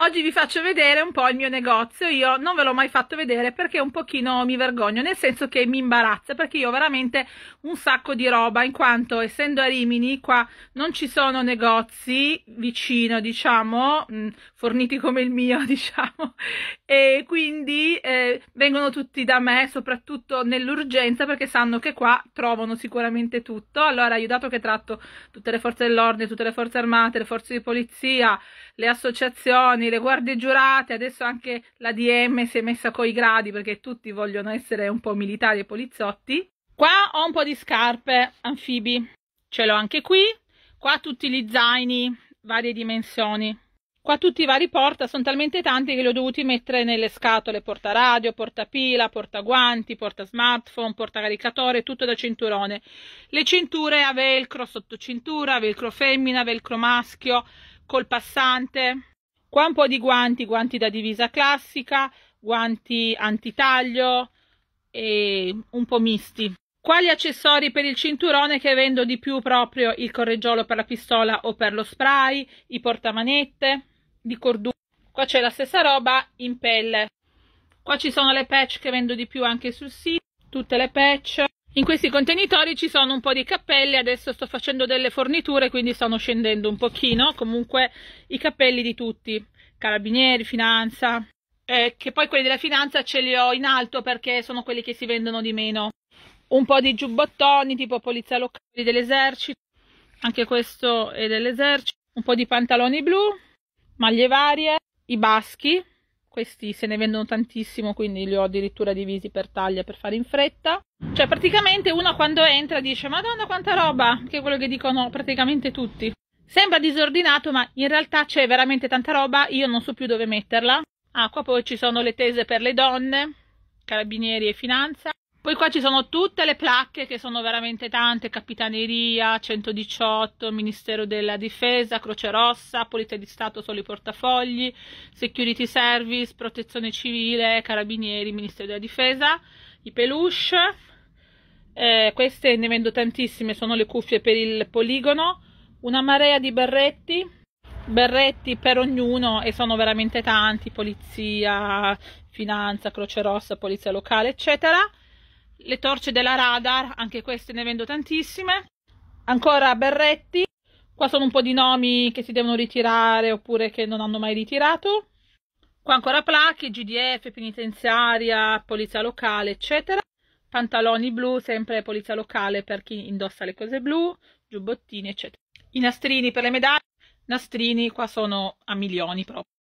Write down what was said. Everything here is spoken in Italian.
Oggi vi faccio vedere un po' il mio negozio, io non ve l'ho mai fatto vedere perché un pochino mi vergogno, nel senso che mi imbarazza perché io ho veramente un sacco di roba, in quanto essendo a Rimini qua non ci sono negozi vicino, diciamo, mm, forniti come il mio, diciamo, e quindi eh, vengono tutti da me, soprattutto nell'urgenza perché sanno che qua trovano sicuramente tutto. Allora io dato che tratto tutte le forze dell'ordine, tutte le forze armate, le forze di polizia, le associazioni, le guardie giurate, adesso anche la DM si è messa coi gradi perché tutti vogliono essere un po' militari e poliziotti. Qua ho un po' di scarpe anfibi, ce l'ho anche qui. Qua tutti gli zaini, varie dimensioni. Qua tutti i vari porta sono talmente tanti che li ho dovuti mettere nelle scatole porta radio, porta pila, porta guanti, porta smartphone, porta caricatore, tutto da cinturone. Le cinture a velcro sotto cintura, velcro femmina, velcro maschio, col passante. Qua un po' di guanti, guanti da divisa classica, guanti antitaglio e un po' misti. Quali accessori per il cinturone che vendo di più proprio il correggiolo per la pistola o per lo spray, i portamanette di cordura. Qua c'è la stessa roba in pelle. Qua ci sono le patch che vendo di più anche sul sito, tutte le patch. In questi contenitori ci sono un po' di cappelli, adesso sto facendo delle forniture quindi stanno scendendo un pochino, comunque i cappelli di tutti, carabinieri, finanza, eh, che poi quelli della finanza ce li ho in alto perché sono quelli che si vendono di meno. Un po' di giubbottoni tipo polizia locale dell'esercito, anche questo è dell'esercito, un po' di pantaloni blu, maglie varie, i baschi, questi se ne vendono tantissimo, quindi li ho addirittura divisi per taglia per fare in fretta. Cioè, praticamente uno quando entra dice: Madonna, quanta roba! Che è quello che dicono praticamente tutti. Sembra disordinato, ma in realtà c'è veramente tanta roba, io non so più dove metterla. Ah, qua poi ci sono le tese per le donne, carabinieri e finanza, poi qua ci sono tutte le placche che sono veramente tante, Capitaneria, 118, Ministero della Difesa, Croce Rossa, Polizia di Stato solo i portafogli, Security Service, Protezione Civile, Carabinieri, Ministero della Difesa, i peluche, eh, queste ne vendo tantissime, sono le cuffie per il poligono, una marea di berretti, berretti per ognuno e sono veramente tanti, polizia, finanza, croce rossa, polizia locale, eccetera le torce della radar, anche queste ne vendo tantissime. Ancora berretti, qua sono un po' di nomi che si devono ritirare oppure che non hanno mai ritirato. Qua ancora placche, GDF, penitenziaria, polizia locale, eccetera. Pantaloni blu, sempre polizia locale per chi indossa le cose blu, giubbottini, eccetera. I nastrini per le medaglie, nastrini qua sono a milioni proprio.